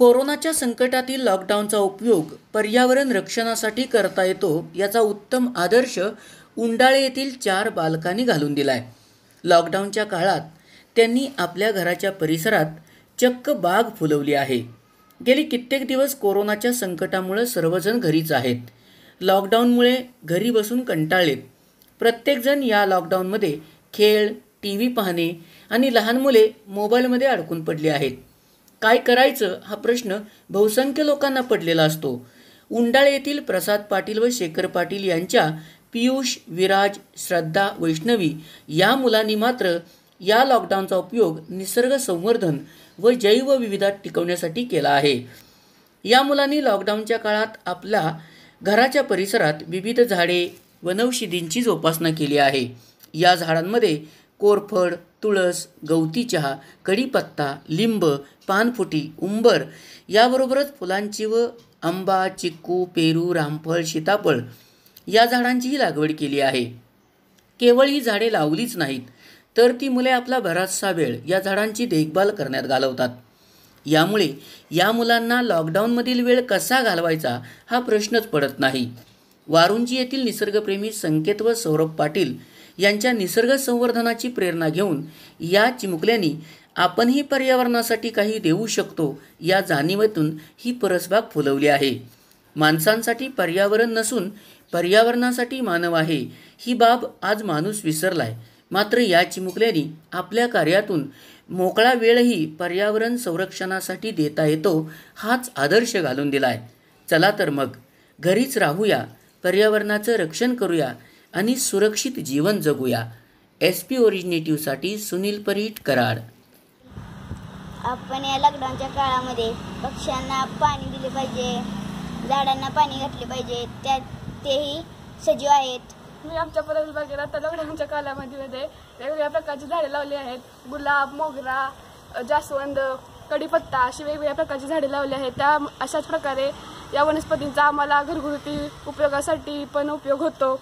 कोरोनाच्या संकटातील लॉकडाऊनचा उपयोग पर्यावरण रक्षणासाठी करता येतो याचा उत्तम आदर्श उंडाळे येथील चार बालकांनी घालून दिला आहे लॉकडाऊनच्या काळात त्यांनी आपल्या घराच्या परिसरात चक्क बाग फुलवली आहे गेली कित्येक दिवस कोरोनाच्या संकटामुळे सर्वजण घरीच आहेत लॉकडाऊनमुळे घरी बसून कंटाळलेत प्रत्येकजण या लॉकडाऊनमध्ये खेळ टी व्ही पाहणे आणि लहान मुले मोबाईलमध्ये अडकून पडली आहेत काय करायचं हा प्रश्न बहुसंख्य लोकांना पडलेला असतो उंडाळे येथील प्रसाद पाटील व शेखर पाटील यांच्या पियुष विराज श्रद्धा वैष्णवी या मुलांनी मात्र या लॉकडाऊनचा उपयोग निसर्ग संवर्धन व जैवविविधात टिकवण्यासाठी केला आहे या मुलांनी लॉकडाऊनच्या काळात आपला घराच्या परिसरात विविध झाडे वनौषधींची जोपासना केली आहे या झाडांमध्ये कोरफड तुळस गवती चहा कढीपत्ता लिंब पानफुटी उंबर याबरोबरच फुलांची व आंबा चिक्कू पेरू रामफळ सीताफळ या झाडांचीही लागवड केली आहे केवळ ही झाडे लावलीच नाहीत तर ती मुले आपला बराचसा वेळ या झाडांची देखभाल करण्यात घालवतात यामुळे या मुलांना लॉकडाऊनमधील वेळ कसा घालवायचा हा प्रश्नच पडत नाही वारुंजी येथील निसर्गप्रेमी संकेत व सौरभ पाटील यांच्या निसर्ग संवर्धनाची प्रेरणा घेऊन या चिमुकल्यांनी आपणही पर्यावरणासाठी काही देऊ शकतो या जाणीवेतून ही परसबाग फुलवली आहे माणसांसाठी पर्यावरण नसून पर्यावरणासाठी मानव आहे ही बाब आज माणूस विसरलाय मात्र या चिमुकल्याने आपल्या कार्यातून मोकळा वेळही पर्यावरण संरक्षणासाठी देता येतो हाच आदर्श घालून दिलाय चला तर मग घरीच राहूया पर्यावरणाचं रक्षण करूया आणि सुरक्षित जीवन जगूया एस पी ओरिजिनेटिव्हसाठी सुनील परीट कराड आपण या लॉकडाऊनच्या काळामध्ये पक्ष्यांना पाणी दिले पाहिजे झाडांना पाणी घातले पाहिजे त्या तेही सजीव आहेत मी आमच्या परत बागेत आता लॉकडाऊनच्या कालावधीमध्ये वेगवेगळ्या प्रकारची झाडे लावली आहेत गुलाब मोगरा जास्वंद कडीपत्ता अशी वेगवेगळ्या प्रकारची झाडे लावली आहेत त्या अशाच प्रकारे या वनस्पतींचा आम्हाला घरगुती उपयोगासाठी पण उपयोग होतो